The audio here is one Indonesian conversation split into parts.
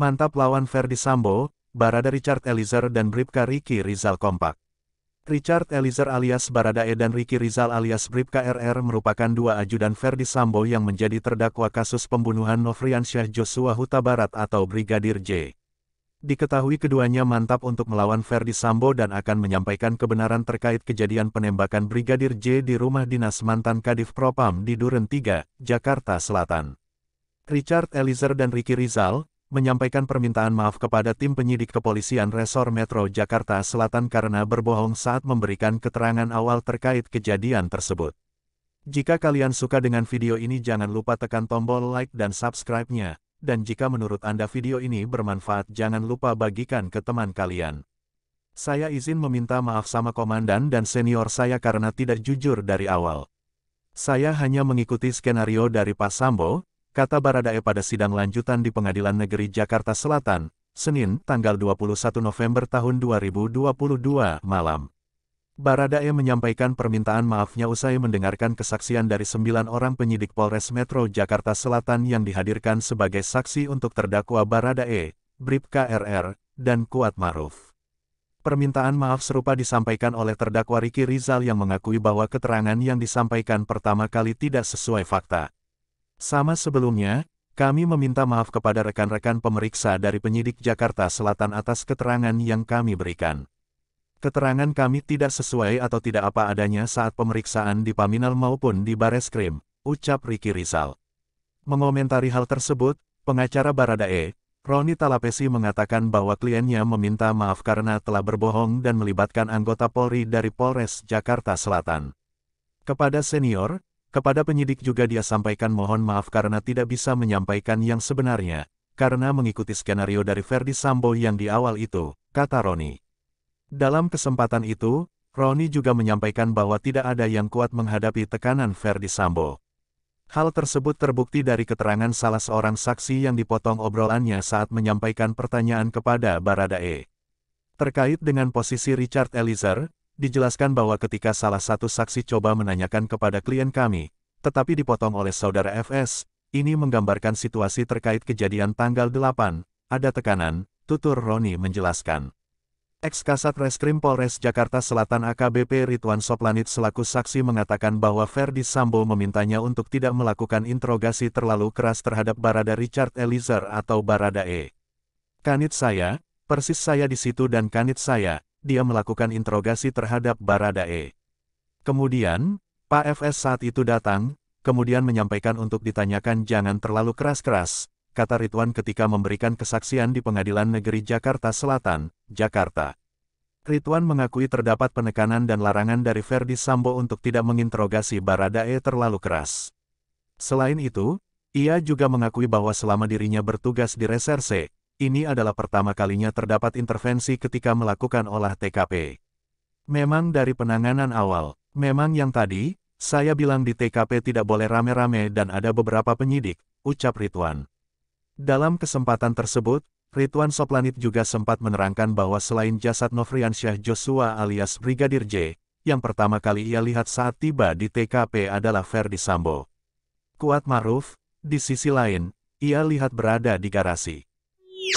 mantap lawan Verdi Sambo, Barada Richard Eliezer dan Bribka Riki Rizal kompak. Richard Eliezer alias Barada E dan Ricky Rizal alias Bribka RR merupakan dua ajudan Verdi Sambo yang menjadi terdakwa kasus pembunuhan Nofriansyah Joshua Huta Barat atau Brigadir J. Diketahui keduanya mantap untuk melawan Verdi Sambo dan akan menyampaikan kebenaran terkait kejadian penembakan Brigadir J di rumah dinas mantan Kadif Propam di Duren 3, Jakarta Selatan. Richard Eliezer dan Ricky Rizal, menyampaikan permintaan maaf kepada tim penyidik kepolisian Resor Metro Jakarta Selatan karena berbohong saat memberikan keterangan awal terkait kejadian tersebut. Jika kalian suka dengan video ini jangan lupa tekan tombol like dan subscribe-nya, dan jika menurut Anda video ini bermanfaat jangan lupa bagikan ke teman kalian. Saya izin meminta maaf sama komandan dan senior saya karena tidak jujur dari awal. Saya hanya mengikuti skenario dari Pak Sambo, kata Baradae pada sidang lanjutan di Pengadilan Negeri Jakarta Selatan, Senin, tanggal 21 November tahun 2022 malam. Baradae menyampaikan permintaan maafnya usai mendengarkan kesaksian dari sembilan orang penyidik Polres Metro Jakarta Selatan yang dihadirkan sebagai saksi untuk terdakwa Baradae, Brip KRR dan Kuat Maruf. Permintaan maaf serupa disampaikan oleh terdakwa Riki Rizal yang mengakui bahwa keterangan yang disampaikan pertama kali tidak sesuai fakta. Sama sebelumnya, kami meminta maaf kepada rekan-rekan pemeriksa dari penyidik Jakarta Selatan atas keterangan yang kami berikan. Keterangan kami tidak sesuai atau tidak apa adanya saat pemeriksaan di Paminal maupun di Bareskrim, ucap Riki Rizal. Mengomentari hal tersebut, pengacara Baradae, Roni Talapesi mengatakan bahwa kliennya meminta maaf karena telah berbohong dan melibatkan anggota Polri dari Polres Jakarta Selatan. Kepada senior, kepada penyidik juga dia sampaikan mohon maaf karena tidak bisa menyampaikan yang sebenarnya, karena mengikuti skenario dari Verdi Sambo yang di awal itu, kata Roni. Dalam kesempatan itu, Roni juga menyampaikan bahwa tidak ada yang kuat menghadapi tekanan Verdi Sambo. Hal tersebut terbukti dari keterangan salah seorang saksi yang dipotong obrolannya saat menyampaikan pertanyaan kepada Baradae. Terkait dengan posisi Richard Eliezer, dijelaskan bahwa ketika salah satu saksi coba menanyakan kepada klien kami, tetapi dipotong oleh saudara FS, ini menggambarkan situasi terkait kejadian tanggal 8, ada tekanan, tutur Roni menjelaskan. Ex-Kasat Reskrim Polres Jakarta Selatan AKBP Ridwan Soplanit selaku saksi mengatakan bahwa Ferdi Sambo memintanya untuk tidak melakukan interogasi terlalu keras terhadap Barada Richard Eliezer atau Barada E. Kanit saya, persis saya di situ dan kanit saya, dia melakukan interogasi terhadap Baradae. Kemudian, Pak FS saat itu datang, kemudian menyampaikan untuk ditanyakan jangan terlalu keras-keras, kata Ridwan ketika memberikan kesaksian di Pengadilan Negeri Jakarta Selatan, Jakarta. Ridwan mengakui terdapat penekanan dan larangan dari Verdi Sambo untuk tidak menginterogasi Baradae terlalu keras. Selain itu, ia juga mengakui bahwa selama dirinya bertugas di reserse, ini adalah pertama kalinya terdapat intervensi ketika melakukan olah TKP. Memang dari penanganan awal, memang yang tadi, saya bilang di TKP tidak boleh rame-rame dan ada beberapa penyidik, ucap Rituan. Dalam kesempatan tersebut, Rituan Soplanit juga sempat menerangkan bahwa selain jasad Nofriansyah Joshua alias Brigadir J, yang pertama kali ia lihat saat tiba di TKP adalah Ferdi Sambo. Kuat Maruf, di sisi lain, ia lihat berada di garasi.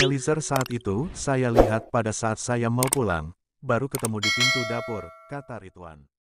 Elizar saat itu, saya lihat pada saat saya mau pulang, baru ketemu di pintu dapur, kata Rituan.